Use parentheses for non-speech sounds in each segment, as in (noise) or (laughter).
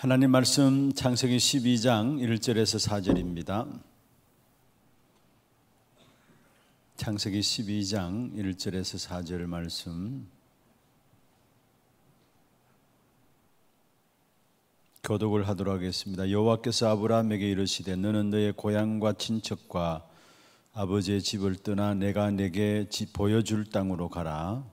하나님 말씀 창세기 12장 1절에서 4절입니다. 창세기 12장 1절에서 4절 말씀 교독을 하도록 하겠습니다. 여호와께서 아브라함에게 이르시되 너는 너의 고향과 친척과 아버지의 집을 떠나 내가 내게 보여줄 땅으로 가라.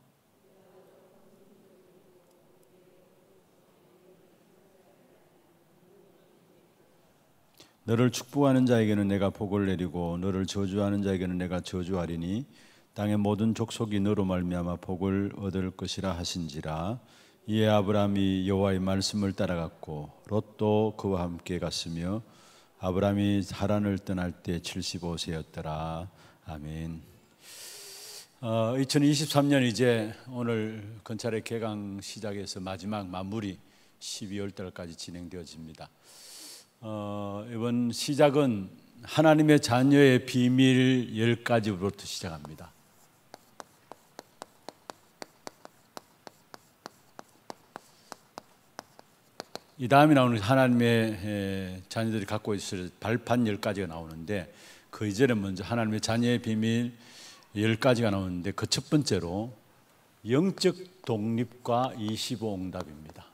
너를 축복하는 자에게는 내가 복을 내리고 너를 저주하는 자에게는 내가 저주하리니 땅의 모든 족속이 너로 말미암아 복을 얻을 것이라 하신지라 이에 아브라함이 여호와의 말씀을 따라갔고 롯도 그와 함께 갔으며 아브라함이 하란을 떠날 때 75세였더라 아멘. 어, 2023년 이제 오늘 건찰의 개강 시작해서 마지막 마무리 12월 달까지 진행되어집니다. 어, 이번 시작은 하나님의 자녀의 비밀 10가지부터 시작합니다. 이 다음에 나오는 하나님의 자녀들이 갖고 있을 발판 1가지가 나오는데 그 이전에 먼저 하나님의 자녀의 비밀 1가지가 나오는데 그 첫 번째로 영적 독립과 25응답입니다.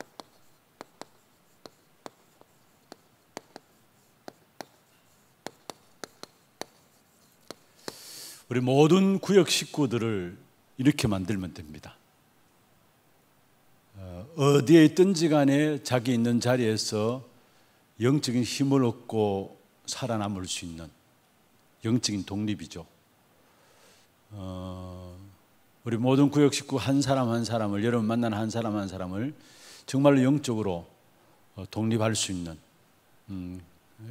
우리 모든 구역 식구들을 이렇게 만들면 됩니다. 어, 어디에 있든지 간에 자기 있는 자리에서 영적인 힘을 얻고 살아남을 수 있는 영적인 독립이죠. 어, 우리 모든 구역 식구 한 사람 한 사람을 여러분 만난 한 사람 한 사람을 정말로 영적으로 어, 독립할 수 있는 음,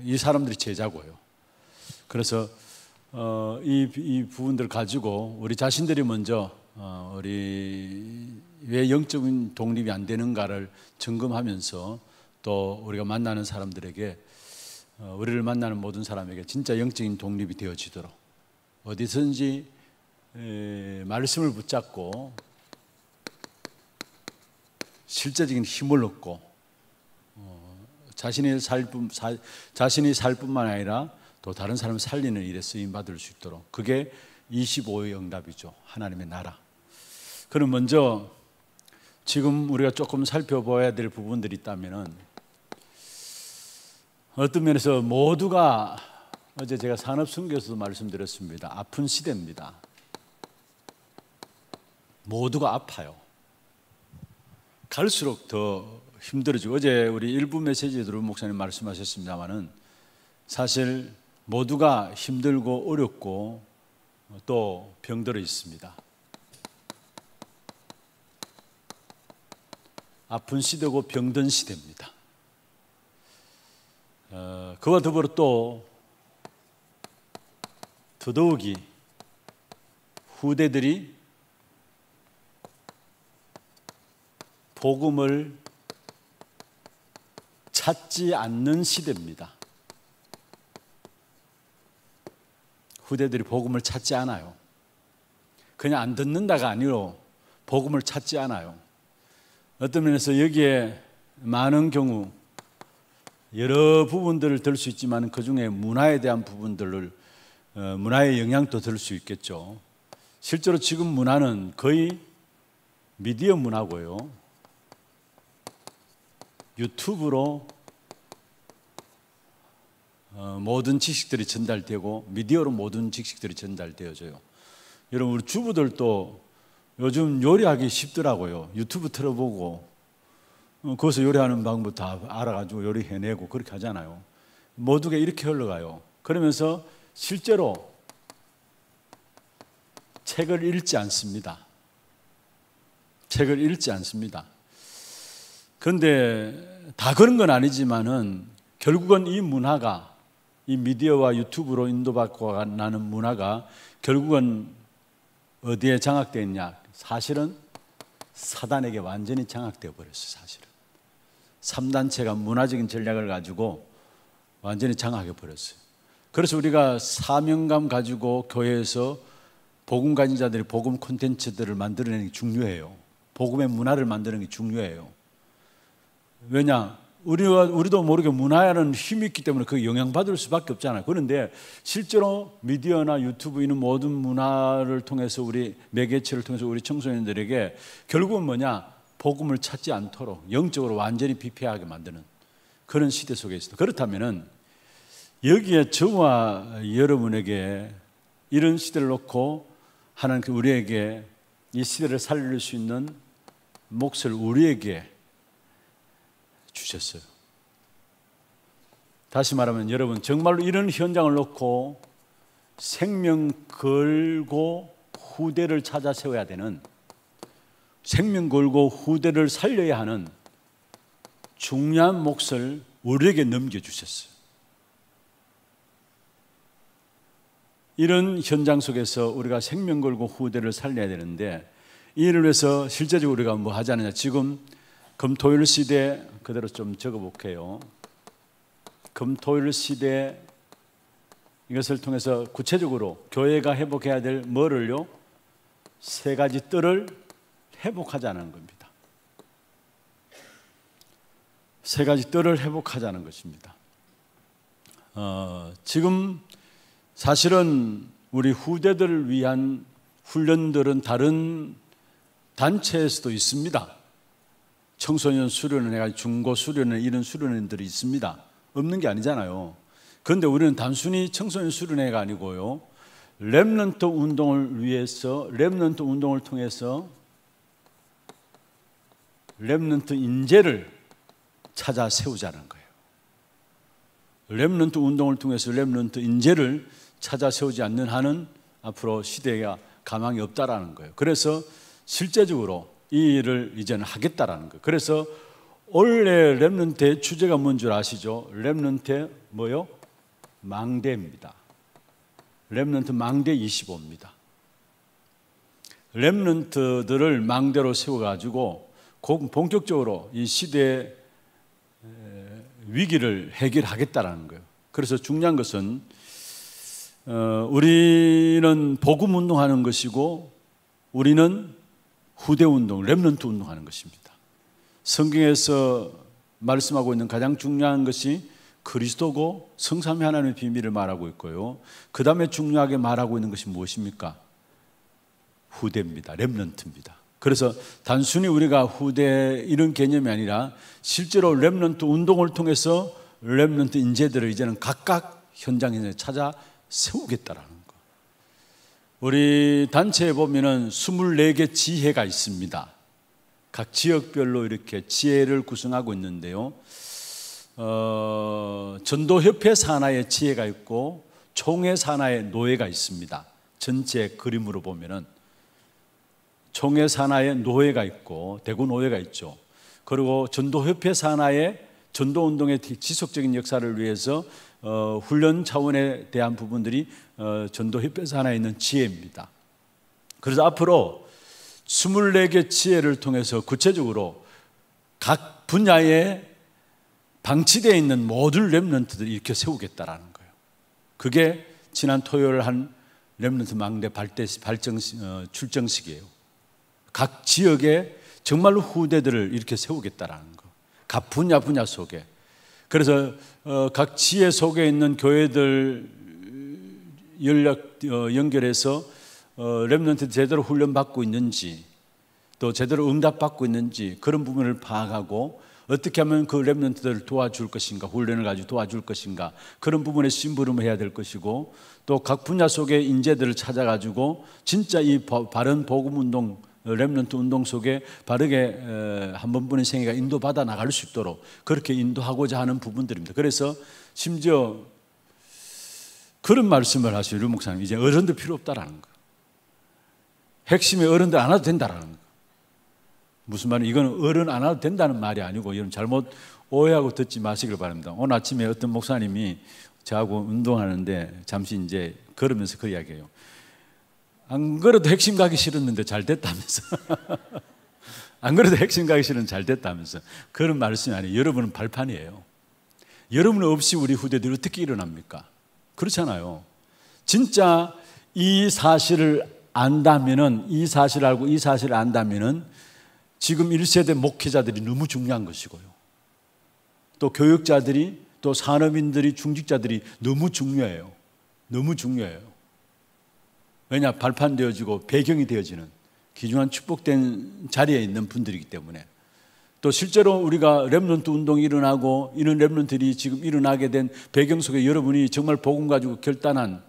이 사람들이 제자고요. 그래서 어, 이, 이 부분들 가지고 우리 자신들이 먼저 어, 우리 왜 영적인 독립이 안 되는가를 점검하면서 또 우리가 만나는 사람들에게 어, 우리를 만나는 모든 사람에게 진짜 영적인 독립이 되어지도록 어디선지 에, 말씀을 붙잡고 실제적인 힘을 얻고 어, 자신이 살 뿐, 자신이 살 뿐만 아니라 또 다른 사람을 살리는 일에 쓰임 받을 수 있도록 그게 25의 응답이죠. 하나님의 나라. 그럼 먼저 지금 우리가 조금 살펴봐야 될 부분들이 있다면 어떤 면에서 모두가 어제 제가 산업 순교에서도 말씀드렸습니다. 아픈 시대입니다. 모두가 아파요. 갈수록 더 힘들어지고 어제 우리 일부 메시지에 들어 목사님 말씀하셨습니다만은 사실 모두가 힘들고 어렵고 또 병들어 있습니다. 아픈 시대고 병든 시대입니다. 어, 그와 더불어 또 더더욱이 후대들이 복음을 찾지 않는 시대입니다. 후대들이 복음을 찾지 않아요. 그냥 안 듣는다가 아니로 복음을 찾지 않아요. 어떤 면에서 여기에 많은 경우 여러 부분들을 들 수 있지만 그 중에 문화에 대한 부분들을 어, 문화의 영향도 들 수 있겠죠. 실제로 지금 문화는 거의 미디어 문화고요. 유튜브로 어, 모든 지식들이 전달되고 미디어로 모든 지식들이 전달되어져요. 여러분 우리 주부들도 요즘 요리하기 쉽더라고요. 유튜브 틀어보고 어, 거기서 요리하는 방법 다 알아가지고 요리해내고 그렇게 하잖아요. 모두가 이렇게 흘러가요. 그러면서 실제로 책을 읽지 않습니다. 책을 읽지 않습니다. 그런데 다 그런 건 아니지만은 결국은 이 문화가 이 미디어와 유튜브로 인도받고 나는 문화가 결국은 어디에 장악되어 있냐? 사실은 사단에게 완전히 장악되어 버렸어요, 사실은. 3단체가 문화적인 전략을 가지고 완전히 장악해 버렸어요. 그래서 우리가 사명감 가지고 교회에서 복음 가진 자들이 복음 콘텐츠들을 만들어내는 게 중요해요. 복음의 문화를 만드는 게 중요해요. 왜냐? 우리와 우리도 모르게 문화에는 힘이 있기 때문에 그 영향받을 수밖에 없잖아요. 그런데 실제로 미디어나 유튜브 이런 모든 문화를 통해서 우리 매개체를 통해서 우리 청소년들에게 결국은 뭐냐 복음을 찾지 않도록 영적으로 완전히 비폐하게 만드는 그런 시대 속에 있습니다. 그렇다면은 여기에 저와 여러분에게 이런 시대를 놓고 하나님 우리에게 이 시대를 살릴 수 있는 몫을 우리에게 주셨어요. 다시 말하면 여러분 정말로 이런 현장을 놓고 생명 걸고 후대를 찾아 세워야 되는 생명 걸고 후대를 살려야 하는 중요한 몫을 우리에게 넘겨주셨어요. 이런 현장 속에서 우리가 생명 걸고 후대를 살려야 되는데 이를 위해서 실제적으로 우리가 뭐 하지 않느냐. 지금 금토일 시대 그대로 좀 적어볼게요. 금토일 시대 이것을 통해서 구체적으로 교회가 회복해야 될 뭐를요? 세 가지 뜰을 회복하자는 겁니다. 세 가지 뜰을 회복하자는 것입니다. 어, 지금 사실은 우리 후대들을 위한 훈련들은 다른 단체에서도 있습니다. 청소년 수련회, 가 중고 수련회 이런 수련회들이 있습니다. 없는 게 아니잖아요. 그런데 우리는 단순히 청소년 수련회가 아니고요. 랩런트 운동을 위해서 랩런트 운동을 통해서 랩런트 인재를 찾아 세우자는 거예요. 랩런트 운동을 통해서 랩런트 인재를 찾아 세우지 않는 한은 앞으로 시대가 가망이 없다라는 거예요. 그래서 실제적으로 이 일을 이제는 하겠다라는 거. 그래서 원래 렘넌트의 주제가 뭔 줄 아시죠? 렘넌트 뭐요? 망대입니다. 렘넌트 망대 25입니다. 렘넌트들을 망대로 세워가지고 본격적으로 이 시대의 위기를 해결하겠다라는 거예요. 그래서 중요한 것은 어, 우리는 복음 운동하는 것이고 우리는 후대 운동, 렘런트 운동하는 것입니다. 성경에서 말씀하고 있는 가장 중요한 것이 그리스도고 성삼위 하나님의 비밀을 말하고 있고요. 그 다음에 중요하게 말하고 있는 것이 무엇입니까? 후대입니다. 렘넌트입니다. 그래서 단순히 우리가 후대 이런 개념이 아니라 실제로 렘넌트 운동을 통해서 렘넌트 인재들을 이제는 각각 현장에 찾아 세우겠다라는 우리 단체에 보면은 24개 지혜가 있습니다. 각 지역별로 이렇게 지혜를 구성하고 있는데요. 어, 전도협회 산하에 지혜가 있고 총회 산하에 노예가 있습니다. 전체 그림으로 보면은 총회 산하에 노예가 있고 대구 노예가 있죠. 그리고 전도협회 산하에 전도운동의 지속적인 역사를 위해서 어, 훈련 차원에 대한 부분들이 어, 전도협회에서 하나 있는 지혜입니다. 그래서 앞으로 24개 지혜를 통해서 구체적으로 각 분야에 방치되어 있는 모든 랩런트들을 일으켜 세우겠다라는 거예요. 그게 지난 토요일 한 랩런트 망대 발대, 발정, 어, 출정식이에요. 각 지역에 정말로 후대들을 이렇게 세우겠다라는 거. 각 분야 분야 속에 그래서 어, 각 지혜 속에 있는 교회들 연락 어, 연결해서 어, 렘넌트 제대로 훈련 받고 있는지 또 제대로 응답 받고 있는지 그런 부분을 파악하고 어떻게 하면 그 렘넌트들을 도와줄 것인가 훈련을 가지고 도와줄 것인가 그런 부분에 심부름을 해야 될 것이고 또 각 분야 속의 인재들을 찾아가지고 진짜 이 바른 복음 운동 렘런트 운동 속에 바르게 한 번뿐인 생애가 인도받아 나갈 수 있도록 그렇게 인도하고자 하는 부분들입니다. 그래서 심지어 그런 말씀을 하시요 류목사님. 이제 어른들 필요 없다라는 거. 핵심에 어른들 안 와도 된다라는 거. 무슨 말이냐. 이건 어른 안 와도 된다는 말이 아니고, 여러분 잘못 오해하고 듣지 마시길 바랍니다. 오늘 아침에 어떤 목사님이 저하고 운동하는데 잠시 이제 걸으면서 그 이야기예요. 안 그래도 핵심 가기 싫었는데 잘 됐다면서. (laughs) 안 그래도 핵심 가기 싫은 잘 됐다면서. 그런 말씀이 아니에요. 여러분은 발판이에요. 여러분 없이 우리 후대들이 어떻게 일어납니까? 그렇잖아요. 진짜 이 사실을 안다면은, 이 사실을 알고 이 사실을 안다면은, 지금 1세대 목회자들이 너무 중요한 것이고요. 또 교육자들이, 또 산업인들이, 중직자들이 너무 중요해요. 너무 중요해요. 왜냐 발판 되어지고 배경이 되어지는 귀중한 축복된 자리에 있는 분들이기 때문에 또 실제로 우리가 렘런트 운동이 일어나고 이런 렘런트들이 지금 일어나게 된 배경 속에 여러분이 정말 복음 가지고 결단한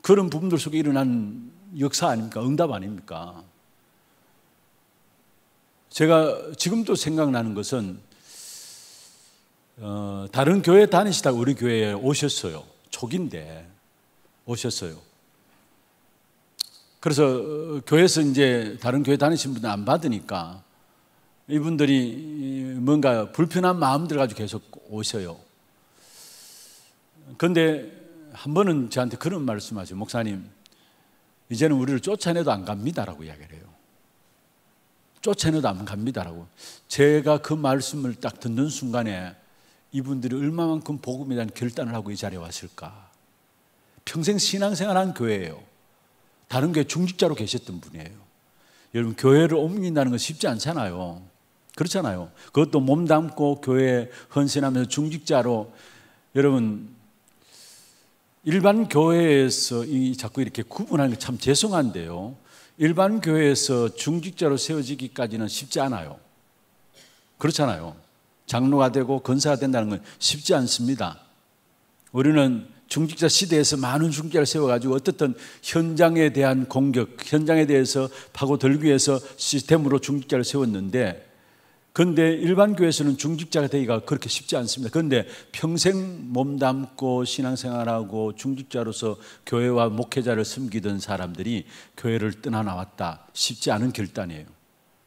그런 부분들 속에 일어난 역사 아닙니까? 응답 아닙니까? 제가 지금도 생각나는 것은 어, 다른 교회 다니시다가 우리 교회에 오셨어요. 초기인데 오셨어요. 그래서 어, 교회에서 이제 다른 교회 다니신 분들 안 받으니까 이분들이 뭔가 불편한 마음들 가지고 계속 오셔요. 그런데 한 번은 저한테 그런 말씀하죠. 목사님, 이제는 우리를 쫓아내도 안 갑니다라고 이야기를 해요. 쫓아내도 안 갑니다라고. 제가 그 말씀을 딱 듣는 순간에 이분들이 얼마만큼 복음에 대한 결단을 하고 이 자리에 왔을까. 평생 신앙생활한 교회예요. 다른 교회 중직자로 계셨던 분이에요. 여러분 교회를 옮긴다는 건 쉽지 않잖아요. 그렇잖아요. 그것도 몸담고 교회 헌신하면서 중직자로 여러분 일반 교회에서 이 자꾸 이렇게 구분하는 게 참 죄송한데요. 일반 교회에서 중직자로 세워지기까지는 쉽지 않아요. 그렇잖아요. 장로가 되고 건사가 된다는 건 쉽지 않습니다. 우리는 중직자 시대에서 많은 중직자를 세워가지고 어떻든 현장에 대한 공격, 현장에 대해서 파고들기 위해서 시스템으로 중직자를 세웠는데 그런데 일반 교회에서는 중직자가 되기가 그렇게 쉽지 않습니다. 그런데 평생 몸담고 신앙생활하고 중직자로서 교회와 목회자를 섬기던 사람들이 교회를 떠나 나왔다. 쉽지 않은 결단이에요.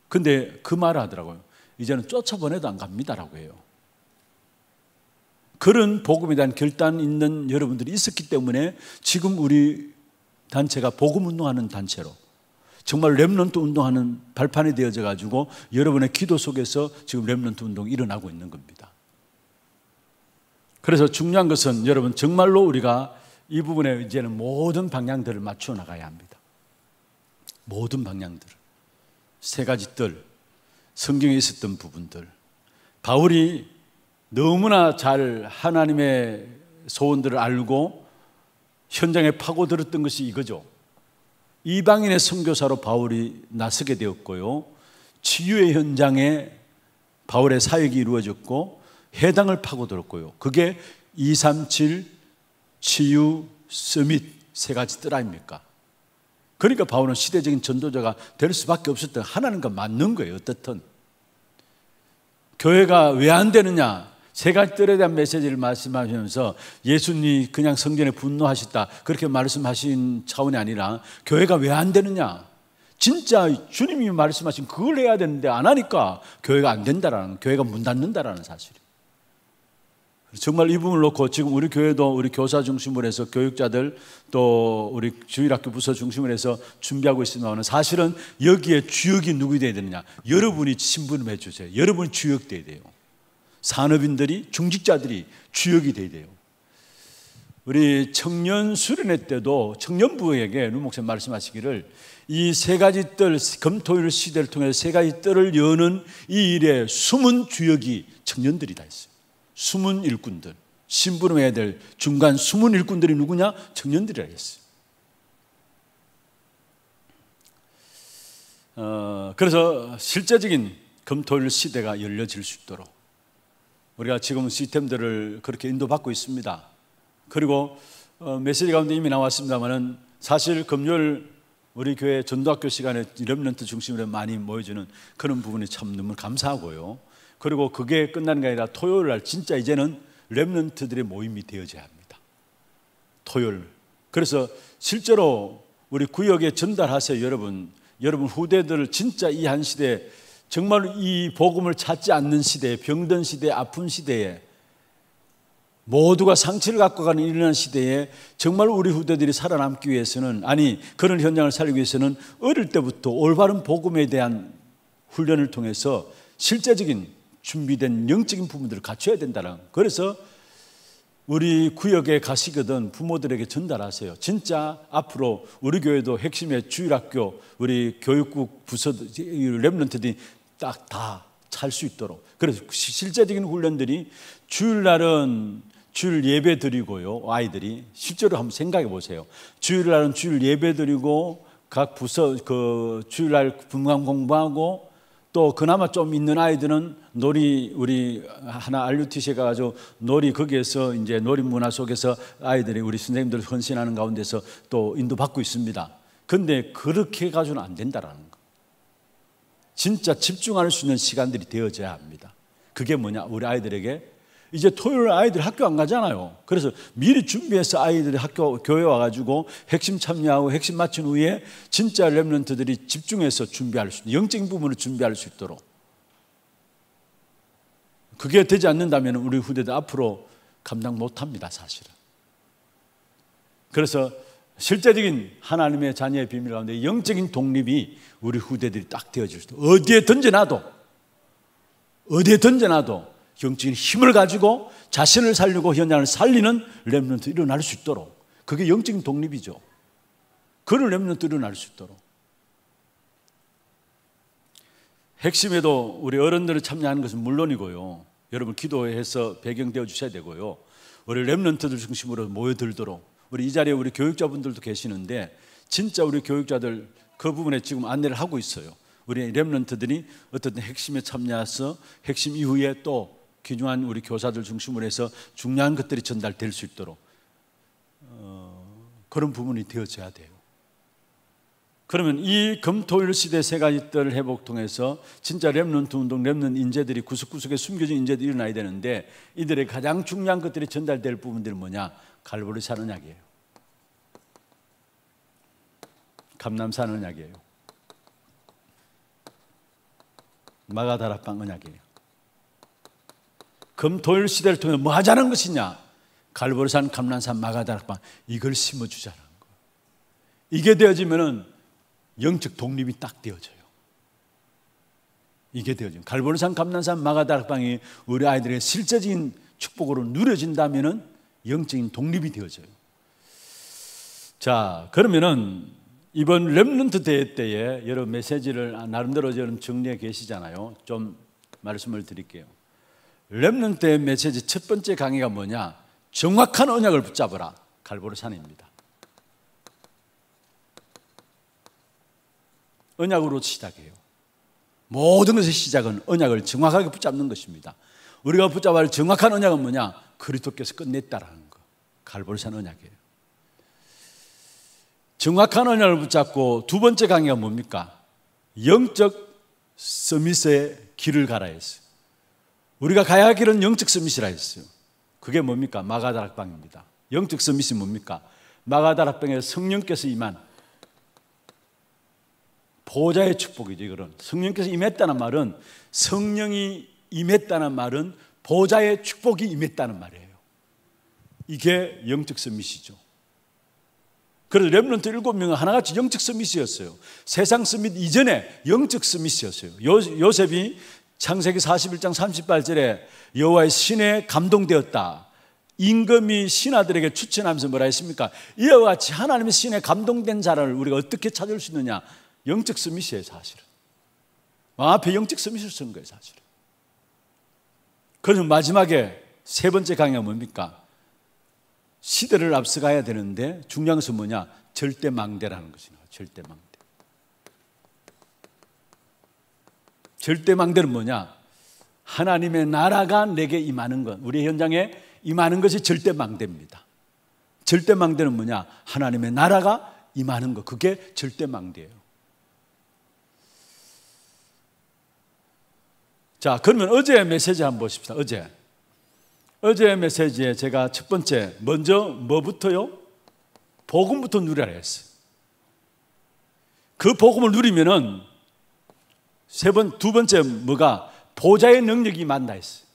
그런데그 말을 하더라고요. 이제는 쫓아보내도 안 갑니다라고 해요. 그런 복음에 대한 결단 있는 여러분들이 있었기 때문에 지금 우리 단체가 복음 운동하는 단체로 정말 렘런트 운동하는 발판이 되어져 가지고 여러분의 기도 속에서 지금 렘런트 운동이 일어나고 있는 겁니다. 그래서 중요한 것은 여러분 정말로 우리가 이 부분에 이제는 모든 방향들을 맞추어 나가야 합니다. 모든 방향들을. 세 가지 뜰, 성경에 있었던 부분들. 바울이 너무나 잘 하나님의 소원들을 알고 현장에 파고들었던 것이 이거죠. 이방인의 선교사로 바울이 나서게 되었고요. 치유의 현장에 바울의 사역이 이루어졌고 해당을 파고들었고요. 그게 237 치유 스밋 세 가지 뜰 아닙니까? 그러니까 바울은 시대적인 전도자가 될 수밖에 없었던 하나님과 맞는 거예요. 어떻든 교회가 왜 안 되느냐? 세 가지 뜰에 대한 메시지를 말씀하시면서 예수님이 그냥 성전에 분노하셨다. 그렇게 말씀하신 차원이 아니라 교회가 왜 안 되느냐. 진짜 주님이 말씀하신 그걸 해야 되는데 안 하니까 교회가 안 된다라는, 교회가 문 닫는다라는 사실이 정말 이 부분을 놓고 지금 우리 교회도 우리 교사 중심으로 해서 교육자들 또 우리 주일학교 부서 중심으로 해서 준비하고 있습니다 사실은 여기에 주역이 누구 돼야 되느냐 여러분이 신분을 해주세요 여러분이 주역 돼야 돼요 산업인들이 중직자들이 주역이 돼야 돼요. 우리 청년 수련회 때도 청년부에게 눈 목사님 말씀하시기를 이 세 가지 뜰 검토일 시대를 통해 세 가지 뜰을 여는 이 일에 숨은 주역이 청년들이 다 있어요. 숨은 일꾼들, 심부름해야 될 중간 숨은 일꾼들이 누구냐? 청년들이라 했어요. 어, 그래서 실제적인 검토일 시대가 열려질 수 있도록 우리가 지금 시스템들을 그렇게 인도받고 있습니다. 그리고 어, 메시지 가운데 이미 나왔습니다만은 사실 금요일 우리 교회 전도학교 시간에 렘런트 중심으로 많이 모여주는 그런 부분이 참 너무 감사하고요. 그리고 그게 끝나는 게 아니라 토요일 날 진짜 이제는 렘런트들의 모임이 되어져야 합니다. 토요일. 그래서 실제로 우리 구역에 전달하세요, 여러분. 여러분 후대들을 진짜 이 한 시대 정말 이 복음을 찾지 않는 시대에 병든 시대에 아픈 시대에 모두가 상처를 갖고 가는 이런 시대에 정말 우리 후대들이 살아남기 위해서는 아니 그런 현장을 살리기 위해서는 어릴 때부터 올바른 복음에 대한 훈련을 통해서 실제적인 준비된 영적인 부분들을 갖춰야 된다는 그래서 우리 구역에 가시거든 부모들에게 전달하세요. 진짜 앞으로 우리 교회도 핵심의 주일학교 우리 교육국 부서 렘런트들이 딱다찰수 있도록. 그래서 실제적인 훈련들이 주일날은 주일 예배 드리고요. 아이들이 실제로 한번 생각해 보세요. 주일날은 주일 예배 드리고 각 부서 그 주일날 분간 공부하고 또 그나마 좀 있는 아이들은 놀이 우리 하나 알류티시에 가가지고 놀이 거기에서 이제 놀이 문화 속에서 아이들이 우리 선생님들 헌신하는 가운데서 또 인도받고 있습니다. 근데 그렇게 가지고는 안 된다라는 진짜 집중할 수 있는 시간들이 되어져야 합니다. 그게 뭐냐? 우리 아이들에게 이제 토요일 아이들 학교 안 가잖아요. 그래서 미리 준비해서 아이들이 학교 교회 와가지고 핵심 참여하고 핵심 마친 후에 진짜 렘런트들이 집중해서 준비할 수 영적인 부분을 준비할 수 있도록 그게 되지 않는다면 우리 후대들 앞으로 감당 못합니다 사실은. 그래서 실제적인 하나님의 자녀의 비밀 가운데 영적인 독립이 우리 후대들이 딱 되어질 수도 어디에 던져놔도 어디에 던져놔도 영적인 힘을 가지고 자신을 살리고 현장을 살리는 렘런트 일어날 수 있도록 그게 영적인 독립이죠. 그런 렘런트 일어날 수 있도록 핵심에도 우리 어른들이 참여하는 것은 물론이고요. 여러분 기도해서 배경되어 주셔야 되고요. 우리 렘런트들 중심으로 모여들도록 우리 이 자리에 우리 교육자분들도 계시는데 진짜 우리 교육자들 그 부분에 지금 안내를 하고 있어요. 우리 랩런트들이 어떤 핵심에 참여해서 핵심 이후에 또 귀중한 우리 교사들 중심으로 해서 중요한 것들이 전달될 수 있도록 어, 그런 부분이 되어져야 돼요. 그러면 이 금토일 시대 세 가지 뜰 회복 통해서 진짜 렘넌트 운동, 렘넌 인재들이 구석구석에 숨겨진 인재들이 일어나야 되는데 이들의 가장 중요한 것들이 전달될 부분들이 뭐냐? 갈보리 사는 약이에요 감남 사는 약이에요 마가다락방 은약이에요 금토일 시대를 통해 뭐 하자는 것이냐? 갈보리산, 감난산, 마가다락방 이걸 심어주자는 거예요 이게 되어지면은 영적 독립이 딱 되어져요. 이게 되어져요. 갈보르산, 감난산, 마가다락방이 우리 아이들의 실제적인 축복으로 누려진다면 영적인 독립이 되어져요. 자, 그러면은 이번 렘런트 대회 때에 여러 메시지를 나름대로 여러 정리해 계시잖아요. 좀 말씀을 드릴게요. 렘런트 메시지 첫 번째 강의가 뭐냐? 정확한 언약을 붙잡으라. 갈보르산입니다. 언약으로 시작해요. 모든 것의 시작은 언약을 정확하게 붙잡는 것입니다. 우리가 붙잡아야 할 정확한 언약은 뭐냐? 그리스도께서 끝냈다라는 거. 갈보산 언약이에요. 정확한 언약을 붙잡고 두 번째 강의가 뭡니까? 영적 서밋의 길을 가라 했어요. 우리가 가야 할 길은 영적 서밋이라 했어요. 그게 뭡니까? 마가다락방입니다. 영적 서밋이 뭡니까? 마가다락방에 성령께서 임한 보좌의 축복이죠. 이거는 성령께서 임했다는 말은 성령이 임했다는 말은 보좌의 축복이 임했다는 말이에요. 이게 영적 서밋이죠. 그래서 렘런트 일곱 명은 하나같이 영적 서밋이었어요. 세상 서밋 이전에 영적 서밋이었어요. 요, 셉이 창세기 41장 38절에 여호와의 신에 감동되었다. 임금이 신하들에게 추천하면서 뭐라 했습니까? 이와 같이 하나님의 신에 감동된 자를 우리가 어떻게 찾을 수 있느냐? 영적 서밋이에요, 사실은. 마음앞에 아, 영적 서밋을 쓴 거예요, 사실은. 그러 마지막에 세 번째 강의가 뭡니까? 시대를 앞서가야 되는데 중요한 것은 뭐냐? 절대망대라는 것이나 절대망대. 절대망대는 뭐냐? 하나님의 나라가 내게 임하는 것. 우리 현장에 임하는 것이 절대망대입니다. 절대망대는 뭐냐? 하나님의 나라가 임하는 것. 그게 절대망대예요. 자, 그러면 어제 메시지 한번 보십시다. 어제. 어제 메시지에 제가 첫 번째, 먼저 뭐부터요? 복음부터 누리라 했어요. 그 복음을 누리면은 세 번, 두 번째 뭐가 보좌의 능력이 만다 했어요.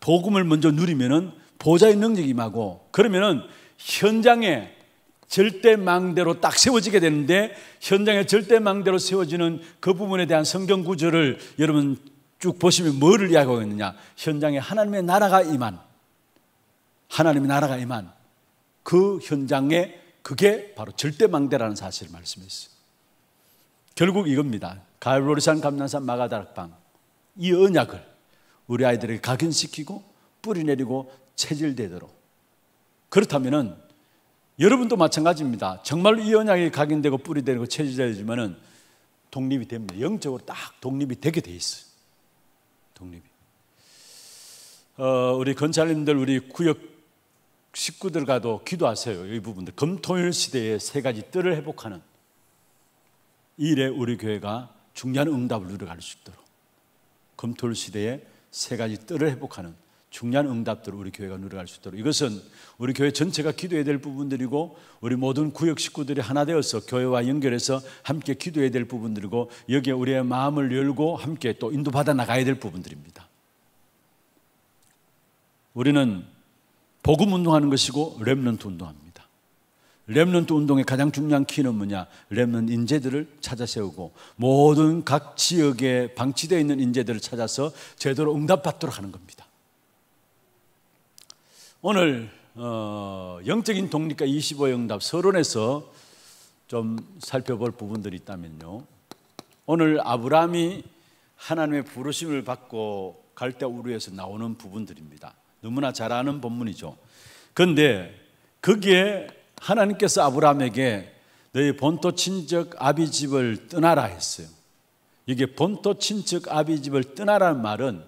복음을 먼저 누리면은 보좌의 능력이 마고 그러면은 현장에 절대망대로 딱 세워지게 되는데 현장에 절대망대로 세워지는 그 부분에 대한 성경 구절을 여러분 쭉 보시면 뭐를 이야기하고 있느냐? 현장에 하나님의 나라가 임한 하나님의 나라가 임한 그 현장에 그게 바로 절대망대라는 사실을 말씀했어요. 결국 이겁니다. 가을로리산 감난산, 마가다락방 이 언약을 우리 아이들에게 각인시키고 뿌리내리고 체질되도록 그렇다면은 여러분도 마찬가지입니다. 정말로 이 언약이 각인되고 뿌리 되고 체질되지만은 독립이 됩니다. 영적으로 딱 독립이 되게 돼 있어요. 독립이. 어, 우리 건찰님들 우리 구역 식구들 가도 기도하세요. 이 부분들 금토일 시대에 세 가지 뜰을 회복하는 일에 우리 교회가 중요한 응답을 누려갈 수 있도록 금토일 시대에 세 가지 뜰을 회복하는 중요한 응답들을 우리 교회가 누려갈 수 있도록 이것은 우리 교회 전체가 기도해야 될 부분들이고 우리 모든 구역 식구들이 하나 되어서 교회와 연결해서 함께 기도해야 될 부분들이고 여기에 우리의 마음을 열고 함께 또 인도받아 나가야 될 부분들입니다. 우리는 복음 운동하는 것이고 렘넌트 운동합니다. 렘넌트 운동의 가장 중요한 키는 뭐냐? 렘넌 인재들을 찾아 세우고 모든 각 지역에 방치되어 있는 인재들을 찾아서 제대로 응답받도록 하는 겁니다. 오늘 어, 영적인 독립과 25영답 서론에서 좀 살펴볼 부분들이 있다면요. 오늘 아브라함이 하나님의 부르심을 받고 갈대 우루에서 나오는 부분들입니다. 너무나 잘 아는 본문이죠. 그런데 거기에 하나님께서 아브라함에게 너희 본토 친척 아비 집을 떠나라 했어요. 이게 본토 친척 아비 집을 떠나라는 말은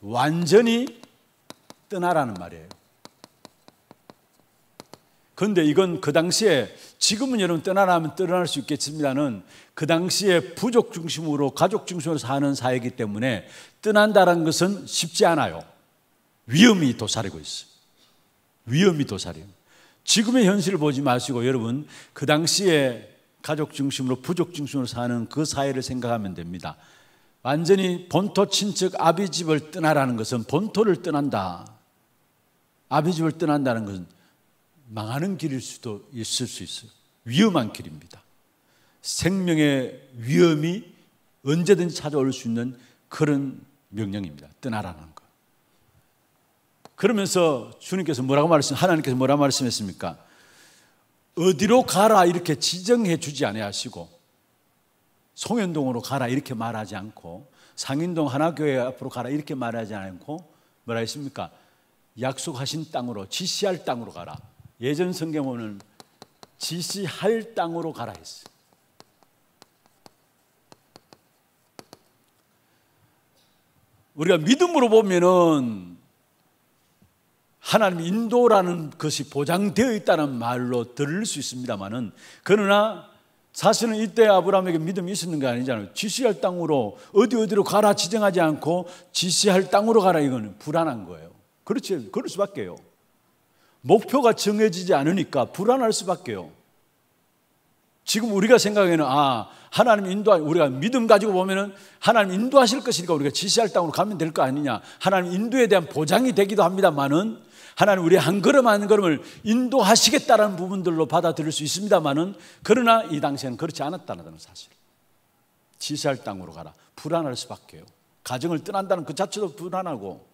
완전히 떠나라는 말이에요. 그런데 이건 그 당시에 지금은 여러분 떠나라면 떠날 수 있겠습니다는 그 당시에 부족 중심으로 가족 중심으로 사는 사회이기 때문에 떠난다는 것은 쉽지 않아요. 위험이 도사리고 있어요. 위험이 도사리고. 지금의 현실을 보지 마시고 여러분 그 당시에 가족 중심으로 부족 중심으로 사는 그 사회를 생각하면 됩니다. 완전히 본토 친척 아비 집을 떠나라는 것은 본토를 떠난다. 아비 집을 떠난다는 것은 망하는 길일 수도 있을 수 있어요. 위험한 길입니다. 생명의 위험이 언제든지 찾아올 수 있는 그런 명령입니다. 떠나라는 것. 그러면서 주님께서 뭐라고 말씀, 하나님께서 뭐라고 말씀했습니까? 어디로 가라 이렇게 지정해 주지 아하시고 송현동으로 가라 이렇게 말하지 않고 상인동 하나교회 앞으로 가라 이렇게 말하지 않고 뭐라 했습니까? 약속하신 땅으로 지시할 땅으로 가라. 예전 성경 보면 지시할 땅으로 가라 했어요. 우리가 믿음으로 보면은 하나님 인도라는 것이 보장되어 있다는 말로 들을 수 있습니다만은 그러나 사실은 이때 아브라함에게 믿음이 있었는 게 아니잖아요. 지시할 땅으로 어디 어디로 가라 지정하지 않고 지시할 땅으로 가라 이거는 불안한 거예요. 그렇지, 그럴 수밖에요. 목표가 정해지지 않으니까 불안할 수밖에요. 지금 우리가 생각에는 아 하나님 인도 우리가 믿음 가지고 보면은 하나님 인도하실 것이니까 우리가 지시할 땅으로 가면 될 거 아니냐 하나님 인도에 대한 보장이 되기도 합니다만은 하나님 우리 한 걸음 한 걸음을 인도하시겠다라는 부분들로 받아들일 수 있습니다만은 그러나 이 당시에는 그렇지 않았다는 사실 지시할 땅으로 가라 불안할 수밖에요 가정을 떠난다는 그 자체도 불안하고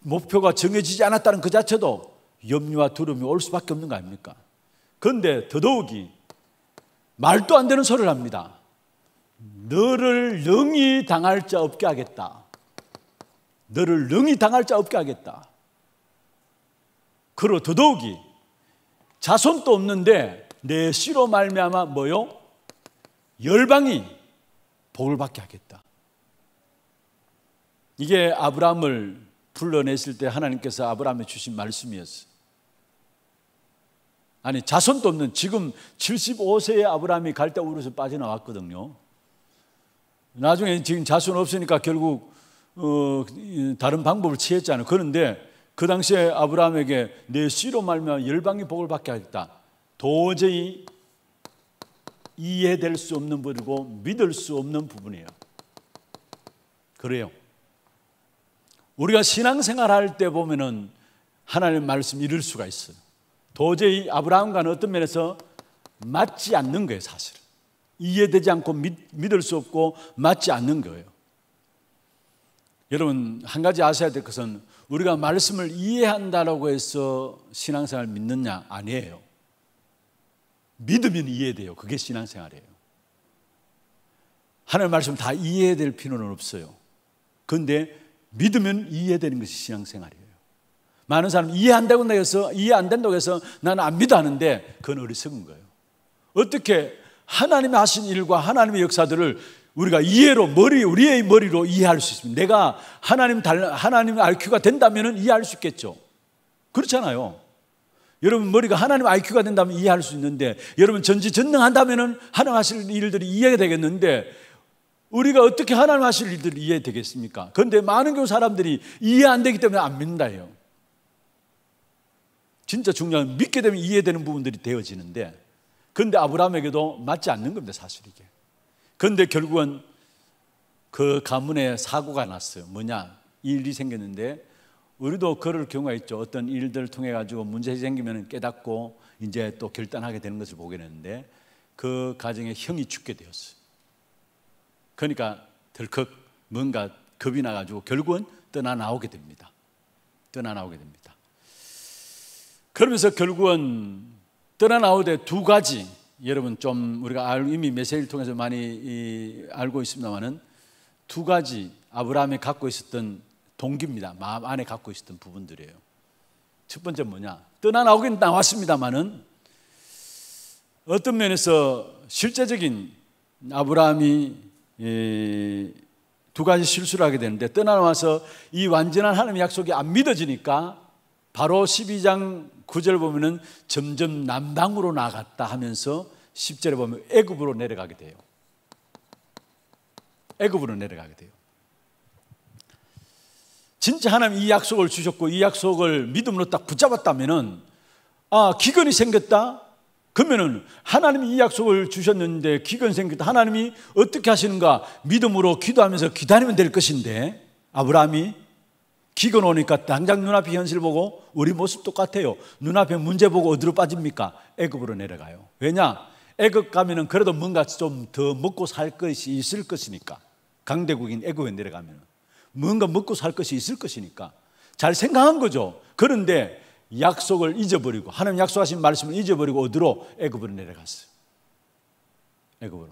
목표가 정해지지 않았다는 그 자체도 염려와 두려움이 올 수밖에 없는 거 아닙니까? 그런데 더더욱이 말도 안 되는 소리를 합니다. 너를 능히 당할 자 없게 하겠다. 너를 능히 당할 자 없게 하겠다. 그러 더더욱이 자손도 없는데 내 씨로 말미암아 뭐요? 열방이 복을 받게 하겠다. 이게 아브라함을 불러내실때 하나님께서 아브라함에 주신 말씀이었어요. 아니 자손도 없는 지금 75세의 아브라함이 갈대 우르에서 빠져나왔거든요. 나중에 지금 자손 없으니까 결국 어, 다른 방법을 취했잖아요. 그런데 그 당시에 아브라함에게 내 씨로 말면 열방이 복을 받게 하겠다. 도저히 이해될 수 없는 부분이고 믿을 수 없는 부분이에요. 그래요. 우리가 신앙생활 할 때 보면은 하나님의 말씀 잃을 수가 있어요. 도저히 아브라함과는 어떤 면에서 맞지 않는 거예요, 사실은. 이해되지 않고 믿, 믿을 수 없고 맞지 않는 거예요. 여러분, 한 가지 아셔야 될 것은 우리가 말씀을 이해한다라고 해서 신앙생활 믿느냐? 아니에요. 믿으면 이해돼요. 그게 신앙생활이에요. 하늘 말씀 다 이해될 필요는 없어요. 그런데 믿으면 이해되는 것이 신앙생활이에요. 많은 사람 이해한다고 해서 이해 안 된다고 해서 나는 안 믿어 하는데 그건 어리석은 거예요. 어떻게 하나님이 하신 일과 하나님의 역사들을 우리가 이해로 머리 우리의 머리로 이해할 수 있습니다. 내가 하나님 달 하나님 IQ가 된다면은 이해할 수 있겠죠. 그렇잖아요. 여러분 머리가 하나님 IQ가 된다면 이해할 수 있는데 여러분 전지전능한다면은 하나님 하실 일들이 이해가 되겠는데 우리가 어떻게 하나님 하실 일들 이해되겠습니까? 그런데 많은 교 사람들이 이해 안 되기 때문에 안 믿는다요. 진짜 중요한 믿게 되면 이해되는 부분들이 되어지는데 그런데 아브라함에게도 맞지 않는 겁니다 사실 이게. 그런데 결국은 그 가문에 사고가 났어요. 뭐냐 일이 생겼는데 우리도 그럴 경우가 있죠. 어떤 일들을 통해 가지고 문제 생기면 깨닫고 이제 또 결단하게 되는 것을 보게 되는데 그 가정에 형이 죽게 되었어요. 그러니까 덜컥 뭔가 겁이 나가지고 결국은 떠나 나오게 됩니다. 떠나 나오게 됩니다. 그러면서 결국은 떠나 나오되 두 가지 여러분 좀 우리가 이미 메시지를 통해서 많이 알고 있습니다만은 두 가지 아브라함이 갖고 있었던 동기입니다. 마음 안에 갖고 있었던 부분들이에요. 첫 번째 뭐냐? 떠나 나오긴 나왔습니다만은 어떤 면에서 실제적인 아브라함이 이두 가지 실수를 하게 되는데 떠나와서 이 완전한 하나님의 약속이 안 믿어지니까 바로 12장 9절 보면은 점점 남방으로 나갔다 하면서 10절에 보면 애굽으로 내려가게 돼요. 애굽으로 내려가게 돼요. 진짜 하나님 이 약속을 주셨고 이 약속을 믿음으로 딱 붙잡았다면은 아 기근이 생겼다 그러면은 하나님이 이 약속을 주셨는데 기근생 기 하나님이 어떻게 하시는가 믿음으로 기도하면서 기다리면 될 것인데 아브라함이 기근 오니까 당장 눈앞에 현실 보고 우리 모습 똑같아요. 눈앞에 문제 보고 어디로 빠집니까? 애굽으로 내려가요. 왜냐? 애굽 가면은 그래도 뭔가 좀 더 먹고 살 것이 있을 것이니까 강대국인 애굽에 내려가면 뭔가 먹고 살 것이 있을 것이니까 잘 생각한 거죠. 그런데 약속을 잊어버리고 하나님 약속하신 말씀을 잊어버리고 어디로 애굽으로 내려갔어요. 애굽으로.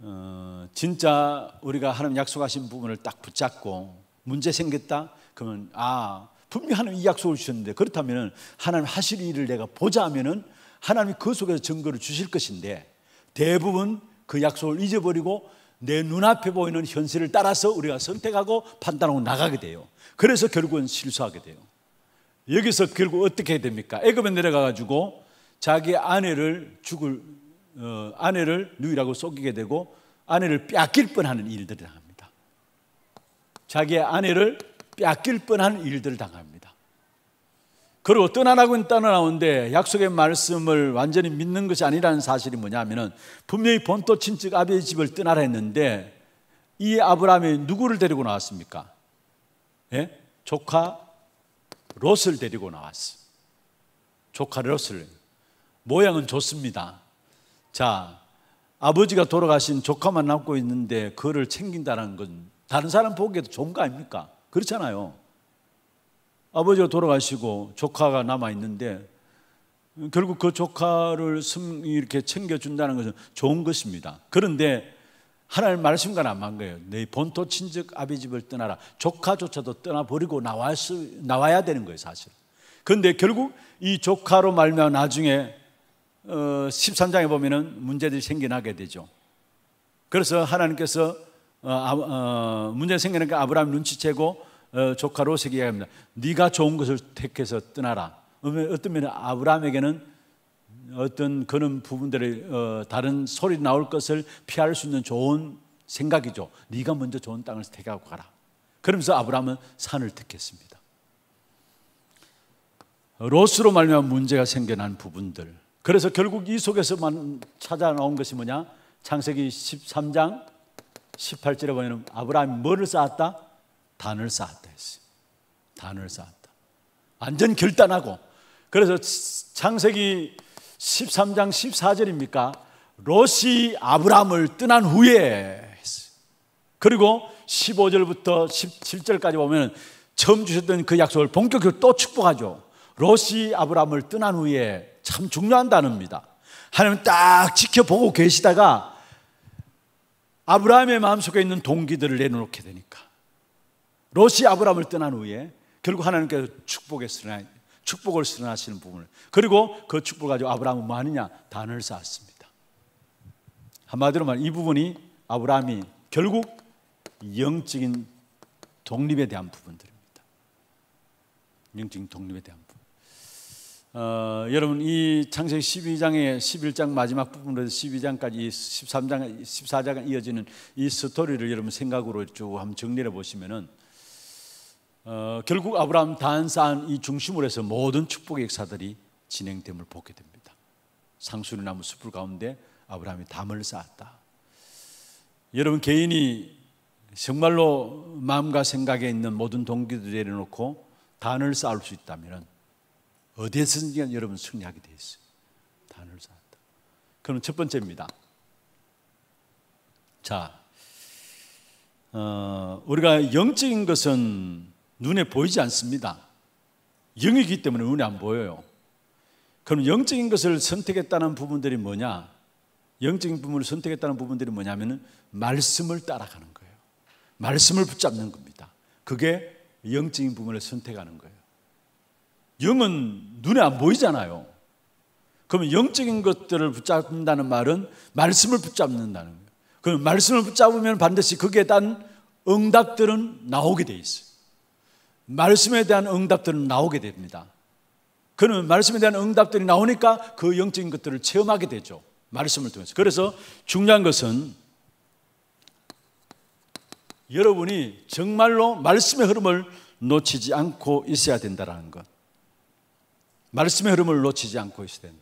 어, 진짜 우리가 하나님 약속하신 부분을 딱 붙잡고 문제 생겼다 그러면 아 분명 하나님 이 약속을 주셨는데 그렇다면 하나님 하실 일을 내가 보자 하면은 하나님이 그 속에서 증거를 주실 것인데 대부분 그 약속을 잊어버리고 내 눈앞에 보이는 현실을 따라서 우리가 선택하고 판단하고 나가게 돼요. 그래서 결국은 실수하게 돼요. 여기서 결국 어떻게 됩니까? 애굽에 내려가 가지고 자기 아내를 죽을 어, 아내를 누이라고 속이게 되고 아내를 뺏길 뻔하는 일들을 당합니다. 자기 아내를 뺏길 뻔한 일들을 당합니다. 그리고 떠나라고는 떠나나데 약속의 말씀을 완전히 믿는 것이 아니라는 사실이 뭐냐면은 분명히 본토 친척 아비의 집을 떠나라 했는데 이 아브라함이 누구를 데리고 나왔습니까? 예? 조카 롯을 데리고 나왔어. 조카 롯을. 모양은 좋습니다. 자, 아버지가 돌아가신 조카만 남고 있는데 그를 챙긴다는 건 다른 사람 보기에도 좋은 거 아닙니까? 그렇잖아요. 아버지가 돌아가시고 조카가 남아 있는데 결국 그 조카를 이렇게 챙겨준다는 것은 좋은 것입니다. 그런데 하나님 말씀과 남한 거예요. 네 본토 친척 아비 집을 떠나라. 조카조차도 떠나버리고 나와 나와야 되는 거예요, 사실. 그런데 결국 이 조카로 말미 나중에 어, 13장에 보면은 문제들이 생겨나게 되죠. 그래서 하나님께서 어, 아, 어, 문제 생기는 게 아브라함 눈치채고 어, 조카로 세기합니다. 네가 좋은 것을 택해서 떠나라. 어떤 면에 아브라함에게는 어떤 그런 부분들의 어, 다른 소리 나올 것을 피할 수 있는 좋은 생각이죠. 네가 먼저 좋은 땅을 택하고 가라. 그러면서 아브라함은 산을 택했습니다. 로스로 말미암 문제가 생겨난 부분들. 그래서 결국 이 속에서만 찾아 나온 것이 뭐냐? 창세기 13장 18절에 보면 아브라함이 뭐를 쌓았다? 단을 쌓았다 했어요. 단을 쌓았다. 완전 결단하고 그래서 창세기 13장 14절입니까? 롯이 아브람을 떠난 후에 그리고 15절부터 17절까지 보면 처음 주셨던 그 약속을 본격적으로 또 축복하죠. 롯이 아브람을 떠난 후에 참 중요한 단어입니다. 하나님 딱 지켜보고 계시다가 아브라함의 마음속에 있는 동기들을 내놓게 되니까 롯이 아브라함을 떠난 후에 결국 하나님께서 축복의 축복을 실현하시는 부분을 그리고 그 축복을 가지고 아브라함은 뭐 하느냐 단을 쌓았습니다. 한마디로 말 이 부분이 아브라함이 결국 영적인 독립에 대한 부분들입니다. 영적인 독립에 대한 부분. 어, 여러분 이 창세기 12장의 11장 마지막 부분에서 12장까지 13장 14장에 이어지는 이 스토리를 여러분 생각으로 쭉 한번 정리해 보시면은 어, 결국 아브라함 단산이 중심으로 해서 모든 축복의 역사들이 진행됨을 보게 됩니다. 상수리나무 숲을 가운데 아브라함이 담을 쌓았다. 여러분 개인이 정말로 마음과 생각에 있는 모든 동기들 내려놓고 단을 쌓을 수 있다면 어디에서든지 여러분 승리하게 돼 있어요. 단을 쌓았다. 그럼 첫 번째입니다. 자, 어, 우리가 영적인 것은 눈에 보이지 않습니다. 영이기 때문에 눈에 안 보여요. 그럼 영적인 것을 선택했다는 부분들이 뭐냐? 영적인 부분을 선택했다는 부분들이 뭐냐면 말씀을 따라가는 거예요. 말씀을 붙잡는 겁니다. 그게 영적인 부분을 선택하는 거예요. 영은 눈에 안 보이잖아요. 그러면 영적인 것들을 붙잡는다는 말은 말씀을 붙잡는다는 거예요. 그럼 말씀을 붙잡으면 반드시 거기에 딴 응답들은 나오게 돼 있어요. 말씀에 대한 응답들은 나오게 됩니다. 그는 말씀에 대한 응답들이 나오니까 그 영적인 것들을 체험하게 되죠. 말씀을 통해서. 그래서 중요한 것은 여러분이 정말로 말씀의 흐름을 놓치지 않고 있어야 된다는 것. 말씀의 흐름을 놓치지 않고 있어야 된다.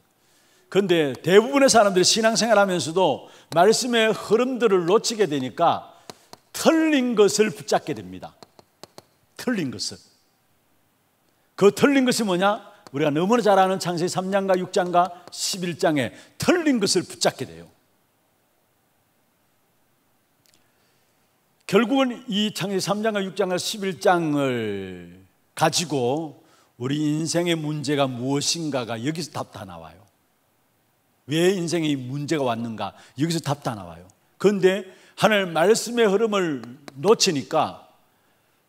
그런데 대부분의 사람들이 신앙생활 하면서도 말씀의 흐름들을 놓치게 되니까 틀린 것을 붙잡게 됩니다. 틀린 것을. 그 틀린 것이 뭐냐? 우리가 너무나 잘 아는 창세 3장과 6장과 11장에 틀린 것을 붙잡게 돼요. 결국은 이창세 3장과 6장과 11장을 가지고 우리 인생의 문제가 무엇인가가 여기서 답 다 나와요. 왜 인생에 문제가 왔는가 여기서 답 다 나와요. 그런데 하늘 말씀의 흐름을 놓치니까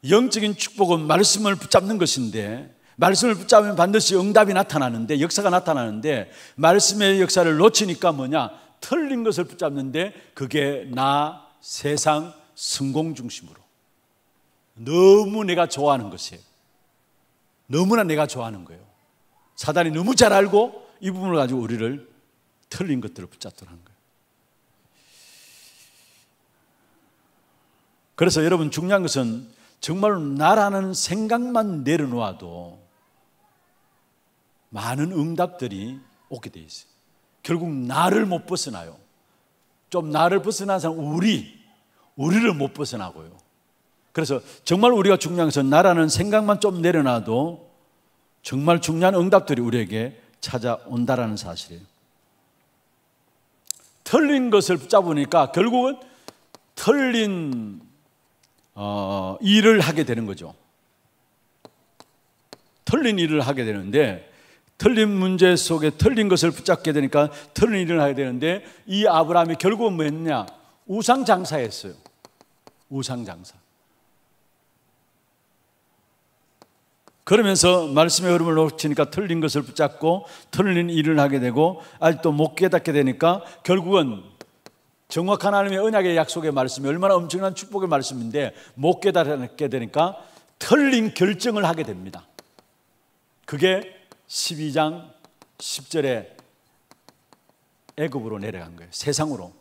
영적인 축복은 말씀을 붙잡는 것인데 말씀을 붙잡으면 반드시 응답이 나타나는데 역사가 나타나는데 말씀의 역사를 놓치니까 뭐냐 틀린 것을 붙잡는데 그게 나 세상 성공 중심으로 너무 내가 좋아하는 것이에요. 너무나 내가 좋아하는 거예요. 사단이 너무 잘 알고 이 부분을 가지고 우리를 틀린 것들을 붙잡더라는 거예요. 그래서 여러분 중요한 것은 정말 나라는 생각만 내려놓아도 많은 응답들이 오게 돼 있어요. 결국 나를 못 벗어나요. 좀 나를 벗어난 사람 우리 우리를 못 벗어나고요. 그래서 정말 우리가 중요한 것은 나라는 생각만 좀 내려놔도 정말 중요한 응답들이 우리에게 찾아온다라는 사실이에요. 틀린 것을 붙잡으니까 결국은 틀린 어, 일을 하게 되는 거죠. 틀린 일을 하게 되는데 틀린 문제 속에 틀린 것을 붙잡게 되니까 틀린 일을 하게 되는데 이 아브라함이 결국은 뭐 했냐? 우상 장사했어요. 우상 장사. 그러면서 말씀의 흐름을 놓치니까 틀린 것을 붙잡고 틀린 일을 하게 되고 아직도 못 깨닫게 되니까 결국은 정확한 하나님의 언약의 약속의 말씀이 얼마나 엄청난 축복의 말씀인데 못 깨닫게 되니까 틀린 결정을 하게 됩니다. 그게 12장 10절에 애굽으로 내려간 거예요. 세상으로.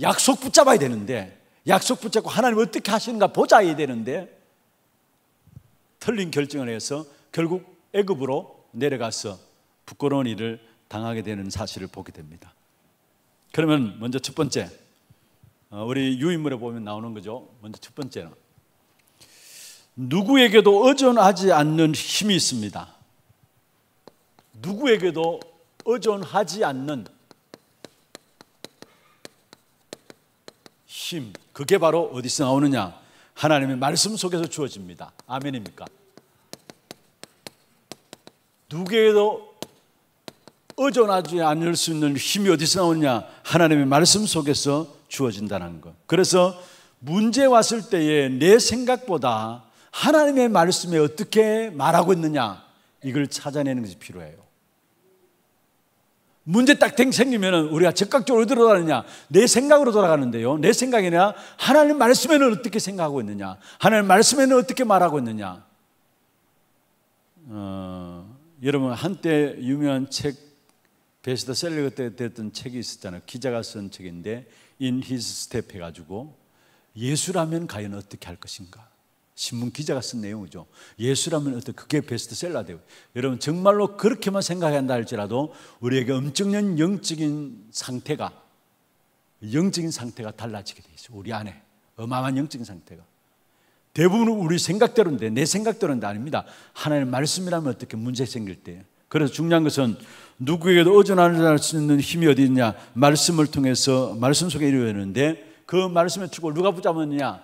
약속 붙잡아야 되는데 약속 붙잡고 하나님 어떻게 하시는가 보자 해야 되는데 틀린 결정을 해서 결국 애굽으로 내려가서 부끄러운 일을 당하게 되는 사실을 보게 됩니다. 그러면 먼저 첫 번째 어, 우리 유인물에 보면 나오는 거죠. 먼저 첫 번째는 누구에게도 의존하지 않는 힘이 있습니다. 누구에게도 의존하지 않는 힘. 그게 바로 어디서 나오느냐? 하나님의 말씀 속에서 주어집니다. 아멘입니까? 누구에게도 의존하지 않을 수 있는 힘이 어디서 나오냐? 하나님의 말씀 속에서 주어진다는 것. 그래서 문제 왔을 때에 내 생각보다 하나님의 말씀에 어떻게 말하고 있느냐 이걸 찾아내는 것이 필요해요. 문제 딱 생기면 우리가 즉각적으로 어디로 돌아가느냐 내 생각으로 돌아가는데요. 내 생각이냐 하나님 말씀에는 어떻게 생각하고 있느냐 하나님 말씀에는 어떻게 말하고 있느냐. 어, 여러분 한때 유명한 책 베스트 셀러때 됐던 책이 있었잖아요. 기자가 쓴 책인데 In His Step 해가지고 예수라면 과연 어떻게 할 것인가. 신문 기자가 쓴 내용이죠. 예수라면 어떻게 그게 베스트셀러 되고 여러분 정말로 그렇게만 생각한다 할지라도 우리에게 엄청난 영적인 상태가 영적인 상태가 달라지게 돼 있어요. 우리 안에 어마어마한 영적인 상태가 대부분 은 우리 생각대로인데 내 생각대로는 아닙니다. 하나님의 말씀이라면 어떻게 문제 생길 때 그래서 중요한 것은 누구에게도 어 의존할 수 있는 힘이 어디 있냐? 말씀을 통해서 말씀 속에 이루어졌는데 그 말씀의 축을 누가 붙잡았느냐?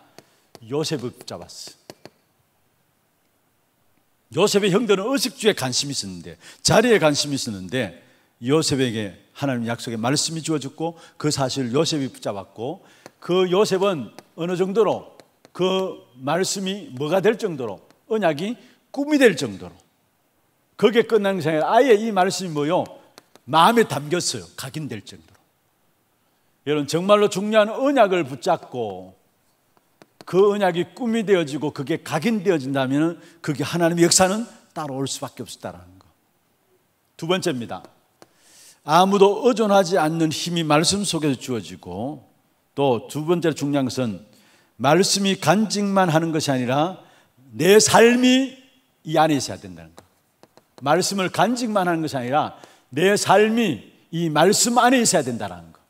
요셉을 붙잡았어. 요셉의 형들은 의식주에 관심이 있었는데 자리에 관심이 있었는데 요셉에게 하나님 약속의 말씀이 주어졌고 그 사실을 요셉이 붙잡았고 그 요셉은 어느 정도로 그 말씀이 뭐가 될 정도로 언약이 꿈이 될 정도로 그게 끝나는 게 아니라 아예 이 말씀이 뭐요? 마음에 담겼어요. 각인될 정도로. 여러분, 정말로 중요한 언약을 붙잡고 그 언약이 꿈이 되어지고 그게 각인되어진다면 그게 하나님의 역사는 따라올 수밖에 없었다라는 거. 두 번째입니다. 아무도 의존하지 않는 힘이 말씀 속에서 주어지고 또 두 번째 중요한 것은 말씀이 간직만 하는 것이 아니라 내 삶이 이 안에 있어야 된다는 말씀을 간직만 하는 것이 아니라 내 삶이 이 말씀 안에 있어야 된다는 거.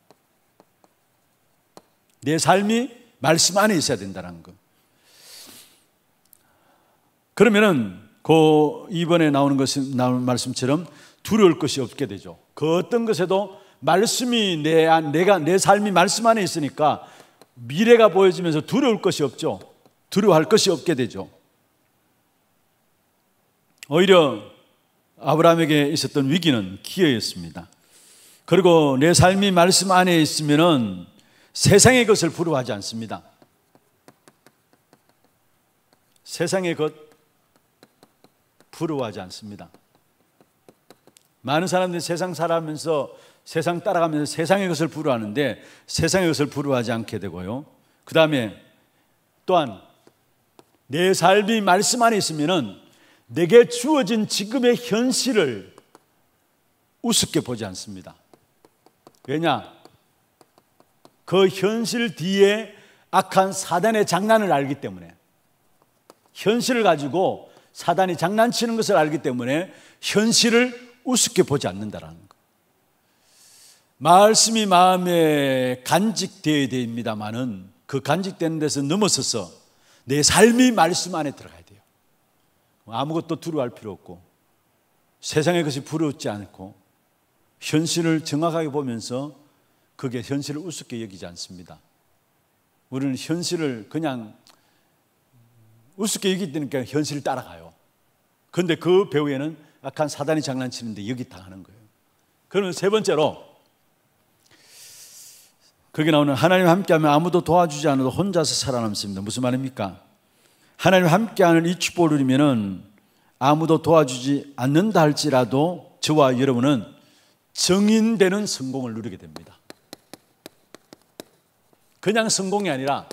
내 삶이 말씀 안에 있어야 된다는 거. 그러면은 그 이번에 나오는 것은 나온 말씀처럼 두려울 것이 없게 되죠. 그 어떤 것에도 말씀이 내 내가 내 삶이 말씀 안에 있으니까 미래가 보여지면서 두려울 것이 없죠. 두려워할 것이 없게 되죠. 오히려 아브라함에게 있었던 위기는 기회였습니다. 그리고 내 삶이 말씀 안에 있으면 세상의 것을 부러워하지 않습니다. 세상의 것 부러워하지 않습니다. 많은 사람들이 세상 살아면서 세상 따라가면서 세상의 것을 부러워하는데 세상의 것을 부러워하지 않게 되고요. 그 다음에 또한 내 삶이 말씀 안에 있으면은 내게 주어진 지금의 현실을 우습게 보지 않습니다. 왜냐? 그 현실 뒤에 악한 사단의 장난을 알기 때문에 현실을 가지고 사단이 장난치는 것을 알기 때문에 현실을 우습게 보지 않는다라는 것. 말씀이 마음에 간직되어야 됩니다만은 그 간직되는 데서 넘어서서 내 삶이 말씀 안에 들어가야 아무것도 두려워할 필요 없고 세상의 것이 부러웠지 않고 현실을 정확하게 보면서 그게 현실을 우습게 여기지 않습니다. 우리는 현실을 그냥 우습게 여기니까 때 현실을 따라가요. 그런데 그 배후에는 약간 사단이 장난치는데 여기 당하는 거예요. 그러면 세 번째로 거기 나오는 하나님 함께하면 아무도 도와주지 않아도 혼자서 살아남습니다. 무슨 말입니까? 하나님 함께하는 이 축복을 누리면은 아무도 도와주지 않는다 할지라도 저와 여러분은 정인되는 성공을 누리게 됩니다. 그냥 성공이 아니라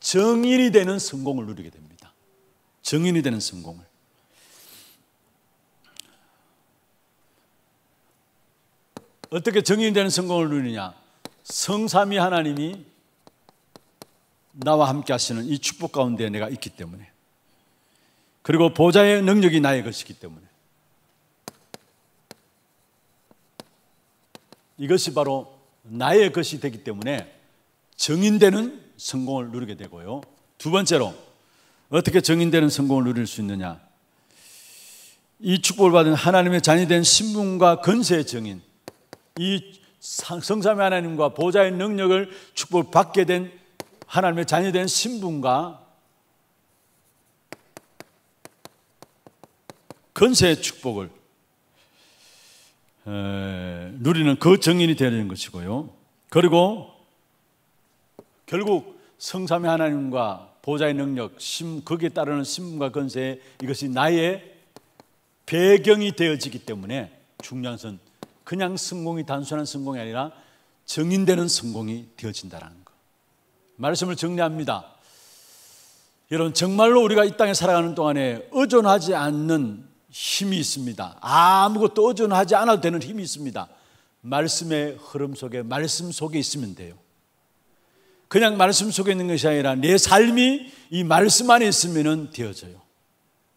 정인이 되는 성공을 누리게 됩니다. 정인이 되는 성공을. 어떻게 정인이 되는 성공을 누리냐? 성삼위 하나님이 나와 함께 하시는 이 축복 가운데 내가 있기 때문에 그리고 보좌의 능력이 나의 것이기 때문에 이것이 바로 나의 것이 되기 때문에 정인되는 성공을 누리게 되고요. 두 번째로 어떻게 정인되는 성공을 누릴 수 있느냐? 이 축복을 받은 하나님의 잔녀된 신분과 근세의 정인, 이성삼의 하나님과 보좌의 능력을 축복받게 된 하나님의 자녀된 신분과 건세의 축복을 누리는 그 정인이 되는 것이고요. 그리고 결국 성삼의 하나님과 보좌의 능력, 거기에 따르는 신분과 건세 이것이 나의 배경이 되어지기 때문에 중요한 선 그냥 성공이 단순한 성공이 아니라 정인되는 성공이 되어진다는 것. 말씀을 정리합니다. 여러분, 정말로 우리가 이 땅에 살아가는 동안에 의존하지 않는 힘이 있습니다. 아무것도 의존하지 않아도 되는 힘이 있습니다. 말씀의 흐름 속에, 말씀 속에 있으면 돼요. 그냥 말씀 속에 있는 것이 아니라 내 삶이 이 말씀 안에 있으면 되어져요.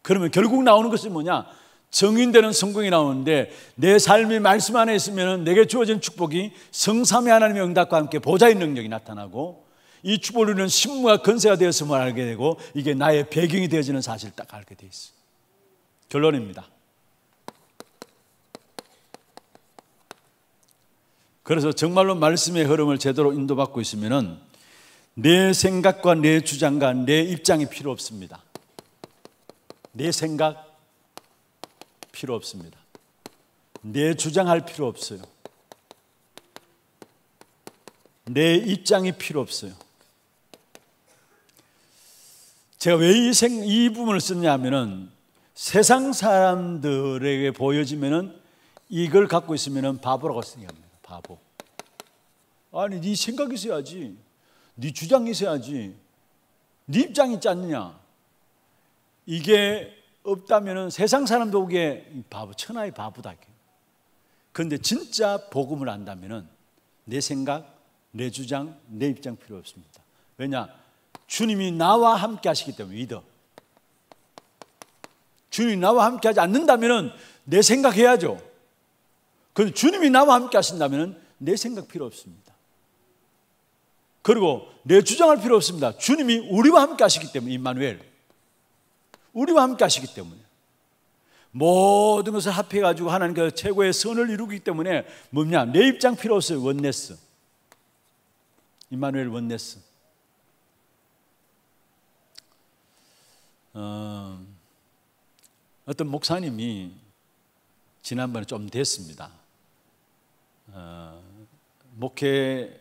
그러면 결국 나오는 것이 뭐냐? 정인되는 성공이 나오는데 내 삶이 말씀 안에 있으면 내게 주어진 축복이 성삼의 하나님의 응답과 함께 보좌의 능력이 나타나고 이 주벌리는 신무가 건세가 되었음을 알게 되고 이게 나의 배경이 되어지는 사실을 딱 알게 돼 있어. 결론입니다. 그래서 정말로 말씀의 흐름을 제대로 인도받고 있으면은 내 생각과 내 주장과 내 입장이 필요 없습니다. 내 생각 필요 없습니다. 내 주장할 필요 없어요. 내 입장이 필요 없어요. 제가 왜 이 부분을 썼냐면은 세상 사람들에게 보여지면은 이걸 갖고 있으면은 바보라고 쓰는 겁니다. 바보. 아니 네 생각이 있어야지. 네 주장이 있어야지. 네 입장이 있지 않느냐. 이게 없다면은 세상 사람도 보기에 바보, 천하의 바보다. 그런데 진짜 복음을 안다면은 내 생각, 내 주장, 내 입장 필요 없습니다. 왜냐? 주님이 나와 함께 하시기 때문에 믿어. 주님이 나와 함께 하지 않는다면 내 생각해야죠. 그런데 주님이 나와 함께 하신다면 내 생각 필요 없습니다. 그리고 내 주장할 필요 없습니다. 주님이 우리와 함께 하시기 때문에 임마누엘. 우리와 함께 하시기 때문에 모든 것을 합해 가지고 하나님께서 최고의 선을 이루기 때문에 뭐냐? 내 입장 필요 없어요. 원네스. 임마누엘 원네스. 어, 떤 목사님이 지난번에 좀 됐습니다. 어, 목회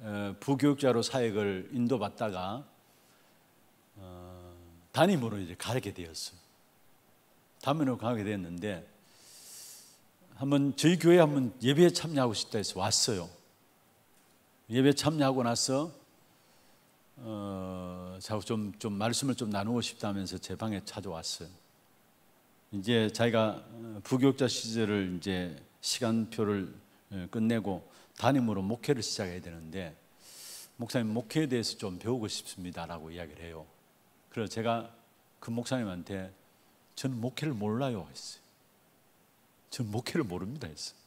어, 부교육자로 사역을 인도받다가 어, 담임으로 이제 가게 되었어요. 담임으로 가게 됐는데 한번 저희 교회 한번 예배에 참여하고 싶다 해서 왔어요. 예배 참여하고 나서 어, 자꾸 좀, 좀 말씀을 좀 나누고 싶다면서 제 방에 찾아왔어요. 이제 자기가 어, 부교육자 시절을 이제 시간표를 어, 끝내고 담임으로 목회를 시작해야 되는데 목사님 목회에 대해서 좀 배우고 싶습니다라고 이야기를 해요. 그래서 제가 그 목사님한테 저는 목회를 몰라요 했어요. 저는 목회를 모릅니다 했어요.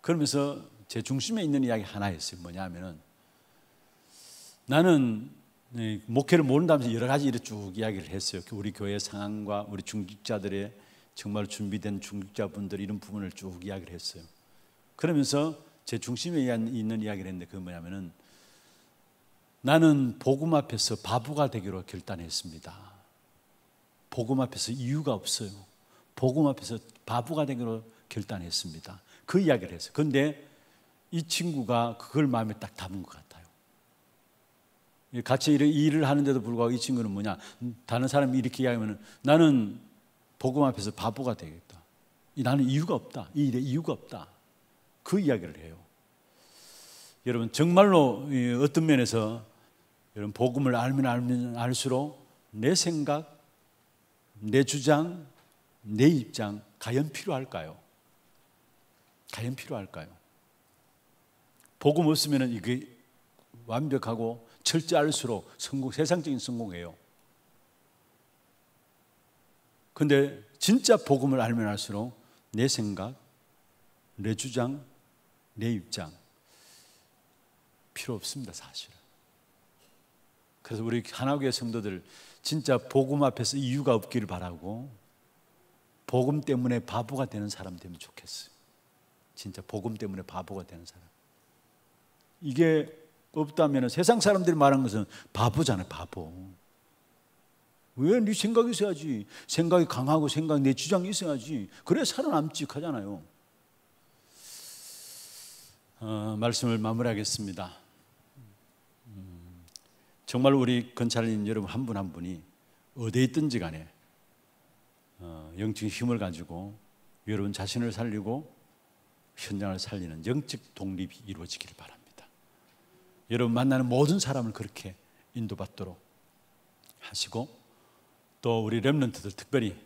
그러면서 제 중심에 있는 이야기 하나 했어요. 뭐냐면은 나는 목회를 모른다면서 여러 가지 일을 쭉 이야기를 했어요. 그 우리 교회 상황과 우리 중직자들의 정말 준비된 중직자분들 이런 부분을 쭉 이야기를 했어요. 그러면서 제 중심에 있는 이야기를 했는데 그 뭐냐면은 나는 복음 앞에서 바보가 되기로 결단했습니다. 복음 앞에서 이유가 없어요. 복음 앞에서 바보가 되기로 결단했습니다. 그 이야기를 했어요. 그런데 이 친구가 그걸 마음에 딱 담은 것 같아요. 예, 같이 일을 하는데도 불구하고 이 친구는 뭐냐 다른 사람이 이렇게 이야기하면 나는 복음 앞에서 바보가 되겠다 나는 이유가 없다 이 일에 이유가 없다 그 이야기를 해요 여러분 정말로 어떤 면에서 여러분 복음을 알면 알면 알수록 내 생각 내 주장 내 입장 과연 필요할까요? 과연 필요할까요? 복음 없으면 이게 완벽하고 철저할수록 성공, 세상적인 성공이에요. 근데 진짜 복음을 알면 할수록 내 생각, 내 주장, 내 입장 필요 없습니다, 사실은. 그래서 우리 하나교회 성도들 진짜 복음 앞에서 이유가 없기를 바라고 복음 때문에 바보가 되는 사람 되면 좋겠어요. 진짜 복음 때문에 바보가 되는 사람. 이게 없다면 세상 사람들이 말하는 것은 바보잖아요, 바보. 왜 네 생각이 있어야지. 생각이 강하고 생각, 내 주장이 있어야지. 그래 살아남지 하잖아요. 어, 말씀을 마무리하겠습니다. 음, 정말 우리 건찰님 여러분 한 분한 한 분이 어디에 있든지 간에 어, 영적 인 힘을 가지고 여러분 자신을 살리고 현장을 살리는 영적 독립이 이루어지기를 바랍니다. 여러분 만나는 모든 사람을 그렇게 인도받도록 하시고 또 우리 렘런트들 특별히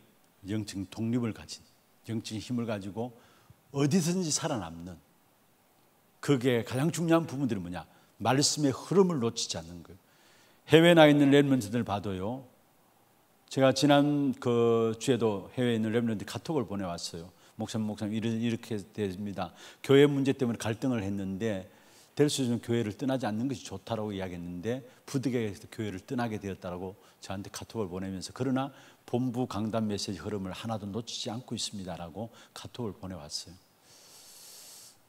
영적인 독립을 가진 영적인 힘을 가지고 어디든지 살아남는 그게 가장 중요한 부분들이 뭐냐 말씀의 흐름을 놓치지 않는 거예요 해외 나 있는 렘런트들 봐도요 제가 지난 그 주에도 해외에 있는 렘런트 카톡을 보내왔어요 목사님 목사님 이렇게 됩니다 교회 문제 때문에 갈등을 했는데 될수 있는 교회를 떠나지 않는 것이 좋다라고 이야기했는데 부득이해서 교회를 떠나게 되었다라고 저한테 카톡을 보내면서 그러나 본부 강단 메시지 흐름을 하나도 놓치지 않고 있습니다라고 카톡을 보내왔어요.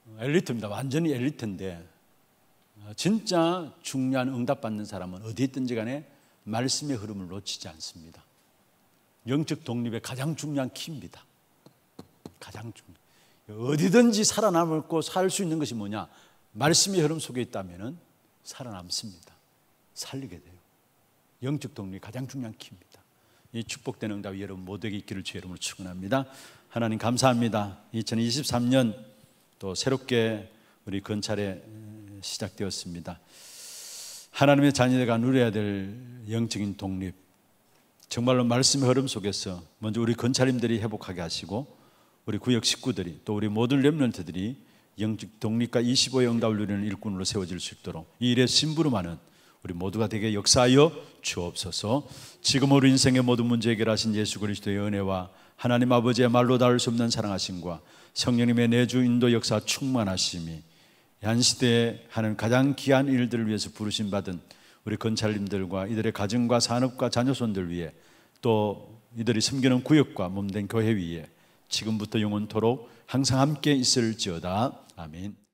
어, 엘리트입니다. 완전히 엘리트인데 어, 진짜 중요한 응답 받는 사람은 어디 있든지 간에 말씀의 흐름을 놓치지 않습니다. 영적 독립의 가장 중요한 키입니다. 가장 중요. 어디든지 살아남고 을살수 있는 것이 뭐냐? 말씀의 흐름 속에 있다면 살아남습니다. 살리게 돼요. 영적 동력이 가장 중요한 키입니다. 이축복되 응답이 여러분 모두에게 있기를 주의 이름으로 축원합니다. 하나님 감사합니다. 2023년 또 새롭게 우리 건찰에 시작되었습니다. 하나님의 자녀가 누려야 될 영적인 독립 정말로 말씀의 흐름 속에서 먼저 우리 건찰님들이 회복하게 하시고 우리 구역 식구들이 또 우리 모든 렘런트들이 영적 독립과 25의 응답을 누리는 일꾼으로 세워질 수 있도록 이 일에 심부름하는 우리 모두가 되게 역사하여 주옵소서. 지금 우리 인생의 모든 문제 해결하신 예수 그리스도의 은혜와 하나님 아버지의 말로 닿을 수 없는 사랑하심과 성령님의 내주 인도 역사 충만하심이 한 시대에 하는 가장 귀한 일들을 위해서 부르심 받은 우리 건찰님들과 이들의 가정과 산업과 자녀손들 위해 또 이들이 섬기는 구역과 몸된 교회 위에 지금부터 영원토록 항상 함께 있을지어다. 아멘.